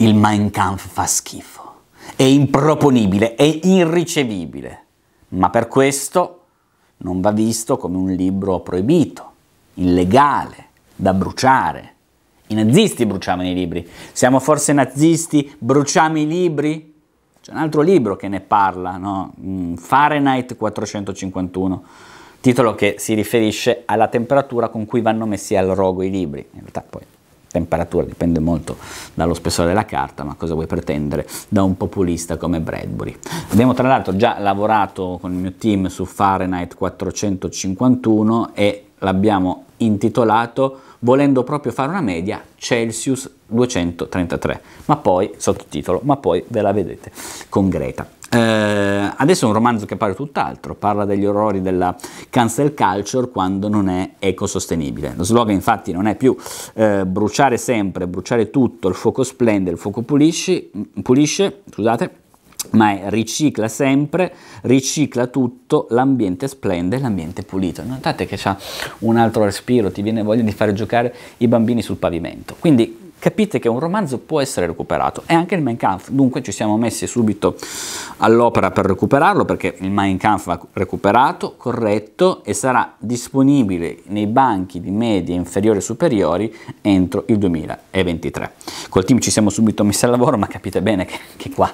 Il Mein Kampf fa schifo, è improponibile, è irricevibile, ma per questo non va visto come un libro proibito, illegale, da bruciare. I nazisti bruciavano i libri. Siamo forse nazisti? Bruciamo i libri? C'è un altro libro che ne parla, no? Mm, Fahrenheit 451, titolo che si riferisce alla temperatura con cui vanno messi al rogo i libri. In realtà poi temperatura, dipende molto dallo spessore della carta, ma cosa vuoi pretendere da un populista come Bradbury. Abbiamo tra l'altro già lavorato con il mio team su Fahrenheit 451 e l'abbiamo intitolato volendo proprio fare una media Celsius 233, ma poi sottotitolo, ma poi ve la vedete con Greta. Eh, adesso è un romanzo che parla tutt'altro, parla degli orrori della cancel culture quando non è ecosostenibile. Lo slogan infatti non è più eh, bruciare sempre, bruciare tutto, il fuoco splende, il fuoco pulisci, pulisce, scusate, ma è ricicla sempre, ricicla tutto, l'ambiente splende, l'ambiente pulito. Notate che c'ha un altro respiro, ti viene voglia di fare giocare i bambini sul pavimento. Quindi capite che un romanzo può essere recuperato e anche il Mein Kampf, dunque ci siamo messi subito all'opera per recuperarlo perché il Mein Kampf va recuperato, corretto e sarà disponibile nei banchi di medie, inferiori e superiori entro il 2023. Col team ci siamo subito messi al lavoro ma capite bene che, che qua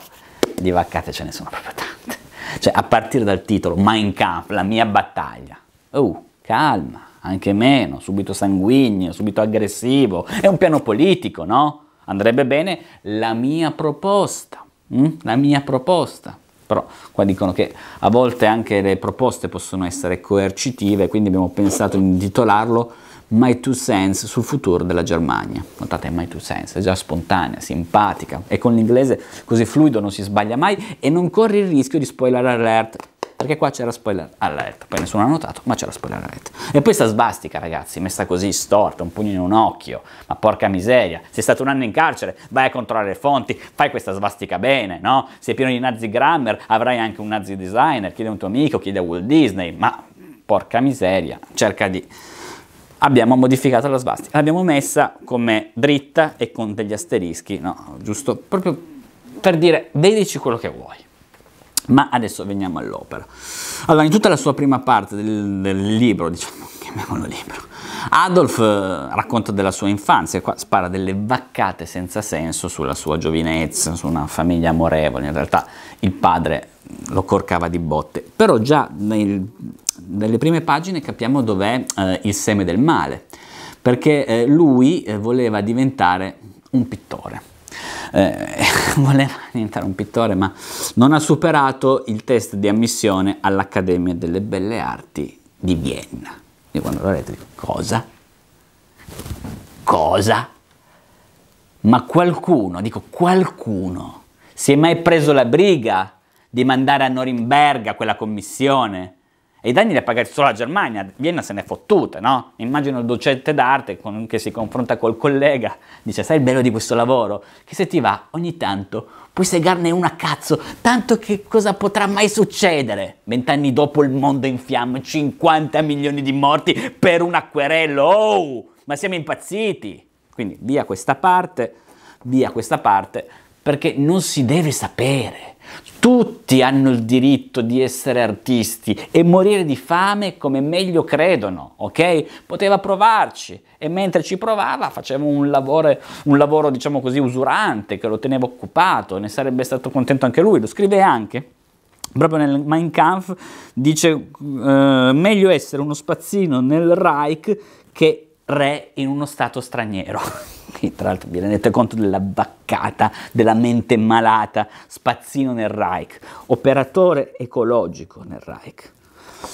di vaccate ce ne sono proprio tante. Cioè, a partire dal titolo, Mein Kampf, la mia battaglia. Oh, calma, anche meno, subito sanguigno, subito aggressivo. È un piano politico, no? Andrebbe bene la mia proposta. Hm? La mia proposta. Però qua dicono che a volte anche le proposte possono essere coercitive, quindi abbiamo pensato di intitolarlo My Two Cents sul futuro della Germania. Notate, My Two Cents, è già spontanea, simpatica e con l'inglese così fluido non si sbaglia mai e non corre il rischio di spoiler alert perché qua c'era spoiler alert, poi nessuno l'ha notato, ma c'era spoiler alert. E poi sta svastica, ragazzi, messa così storta, un pugno in un occhio, ma porca miseria, sei stato un anno in carcere, vai a controllare le fonti, fai questa svastica bene, no? Sei pieno di nazi grammar, avrai anche un nazi designer, chiede a un tuo amico, chiede a Walt Disney, ma porca miseria, cerca di abbiamo modificato la svastica, l'abbiamo messa come dritta e con degli asterischi, no? giusto proprio per dire vedici quello che vuoi. Ma adesso veniamo all'opera. Allora, in tutta la sua prima parte del, del libro, diciamo, chiamiamolo libro, Adolf eh, racconta della sua infanzia, qua spara delle vaccate senza senso sulla sua giovinezza, su una famiglia amorevole, in realtà il padre lo corcava di botte, però già nel nelle prime pagine capiamo dov'è eh, il seme del male, perché eh, lui eh, voleva diventare un pittore. Eh, voleva diventare un pittore, ma non ha superato il test di ammissione all'Accademia delle Belle Arti di Vienna. Io quando lo leggo dico, cosa? Cosa? Ma qualcuno, dico qualcuno, si è mai preso la briga di mandare a Norimberga quella commissione e i danni li ha pagati solo la Germania, Vienna se n'è fottuta, no? Immagino il docente d'arte con, che si confronta col collega, dice sai il bello di questo lavoro? Che se ti va ogni tanto puoi segarne una cazzo, tanto che cosa potrà mai succedere? Vent'anni dopo il mondo in fiamme, 50 milioni di morti per un acquerello, oh! Ma siamo impazziti! Quindi via questa parte, via questa parte, perché non si deve sapere. Tutti hanno il diritto di essere artisti e morire di fame come meglio credono, ok? Poteva provarci e mentre ci provava faceva un lavoro, un lavoro diciamo così, usurante che lo teneva occupato, ne sarebbe stato contento anche lui, lo scrive anche. Proprio nel Mein Kampf dice eh, meglio essere uno spazzino nel Reich che re in uno stato straniero che tra l'altro vi rendete conto della baccata, della mente malata, spazzino nel Reich, operatore ecologico nel Reich.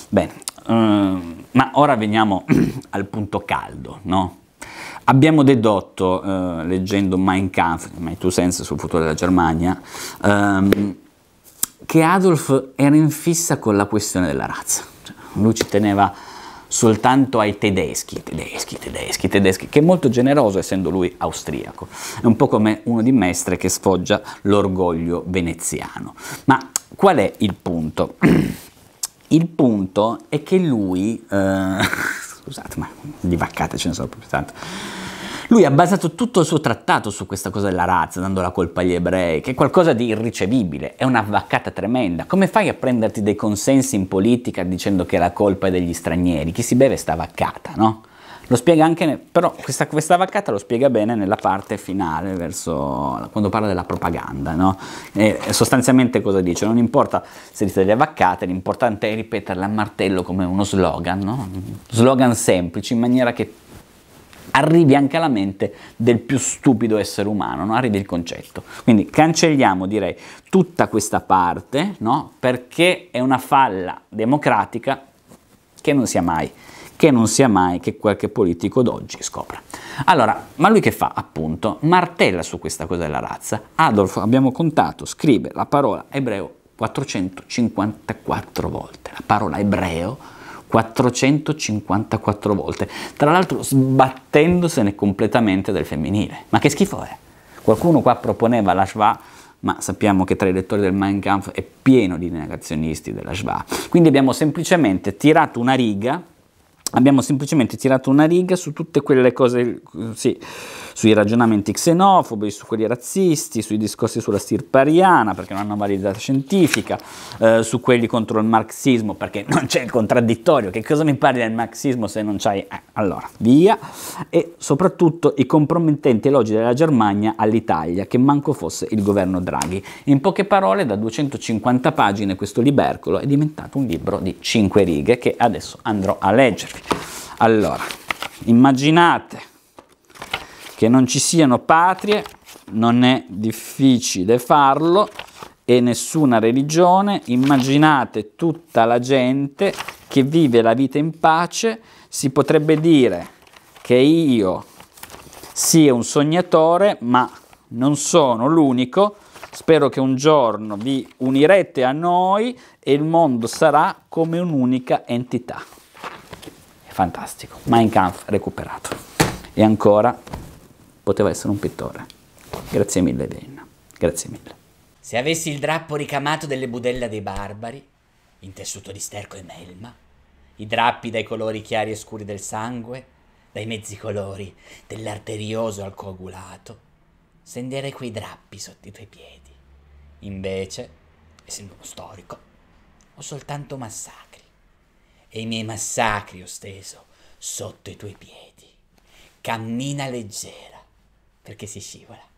Bene, ehm, ma ora veniamo al punto caldo, no? Abbiamo dedotto, eh, leggendo Mein Kampf, My Two Sense sul futuro della Germania, ehm, che Adolf era in fissa con la questione della razza. Cioè, lui ci teneva soltanto ai tedeschi, tedeschi, tedeschi, tedeschi, che è molto generoso essendo lui austriaco. È un po' come uno di Mestre che sfoggia l'orgoglio veneziano. Ma qual è il punto? Il punto è che lui... Eh, scusate, ma di vaccate ce ne sono proprio tanto lui ha basato tutto il suo trattato su questa cosa della razza, dando la colpa agli ebrei, che è qualcosa di irricevibile, è una vaccata tremenda. Come fai a prenderti dei consensi in politica dicendo che la colpa è degli stranieri? Chi si beve sta vaccata, no? Lo spiega anche, però questa, questa, vaccata lo spiega bene nella parte finale, verso, quando parla della propaganda, no? sostanzialmente cosa dice? Non importa se dite delle vaccate, l'importante è ripeterle a martello come uno slogan, no? Slogan semplici, in maniera che arrivi anche alla mente del più stupido essere umano, no? arrivi il concetto. Quindi cancelliamo, direi, tutta questa parte, no? perché è una falla democratica che non sia mai che non sia mai che qualche politico d'oggi scopra. Allora, ma lui che fa? Appunto, martella su questa cosa della razza. Adolf, abbiamo contato, scrive la parola ebreo 454 volte. La parola ebreo 454 volte, tra l'altro sbattendosene completamente del femminile. Ma che schifo è? Qualcuno qua proponeva la Schwa ma sappiamo che tra i lettori del Mein Kampf è pieno di negazionisti della Schwa. Quindi abbiamo semplicemente tirato una riga, abbiamo semplicemente tirato una riga su tutte quelle cose, sì, sui ragionamenti xenofobi, su quelli razzisti, sui discorsi sulla stirpa ariana perché non hanno validità scientifica, eh, su quelli contro il marxismo perché non c'è il contraddittorio, che cosa mi parli del marxismo se non c'hai... Eh, allora, via, e soprattutto i compromettenti elogi della Germania all'Italia, che manco fosse il governo Draghi. In poche parole, da 250 pagine questo libercolo è diventato un libro di 5 righe che adesso andrò a leggervi. Allora, immaginate che non ci siano patrie non è difficile farlo e nessuna religione, immaginate tutta la gente che vive la vita in pace, si potrebbe dire che io sia un sognatore, ma non sono l'unico, spero che un giorno vi unirete a noi e il mondo sarà come un'unica entità. È fantastico, Mein Kampf recuperato. E ancora poteva essere un pittore. Grazie mille Elena. grazie mille. Se avessi il drappo ricamato delle budella dei barbari, in tessuto di sterco e melma, i drappi dai colori chiari e scuri del sangue, dai mezzi colori dell'arterioso al coagulato, sendere quei drappi sotto i tuoi piedi. Invece, essendo uno storico, ho soltanto massacri. E i miei massacri ho steso sotto i tuoi piedi. Cammina leggera perché si scivola.